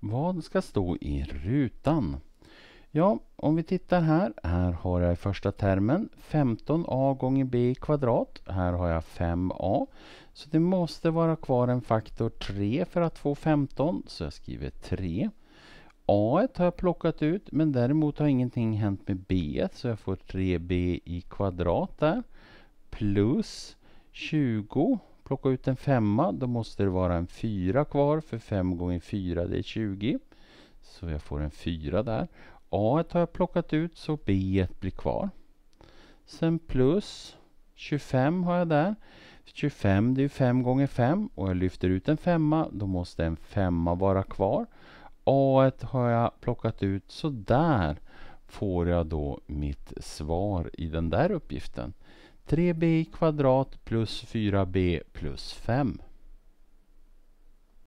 Vad ska stå i rutan? Ja, om vi tittar här. Här har jag i första termen 15a gånger b i kvadrat. Här har jag 5a. Så det måste vara kvar en faktor 3 för att få 15. Så jag skriver 3. a har jag plockat ut, men däremot har ingenting hänt med b. Så jag får 3b i kvadrat där. Plus 20 plocka ut en femma, då måste det vara en fyra kvar, för 5 gånger 4 är 20. Så jag får en fyra där. A har jag plockat ut, så B blir kvar. Sen plus 25 har jag där. 25 det är 5 gånger 5 och jag lyfter ut en femma, då måste en femma vara kvar. A har jag plockat ut, så där får jag då mitt svar i den där uppgiften. 3b i kvadrat plus 4b plus 5.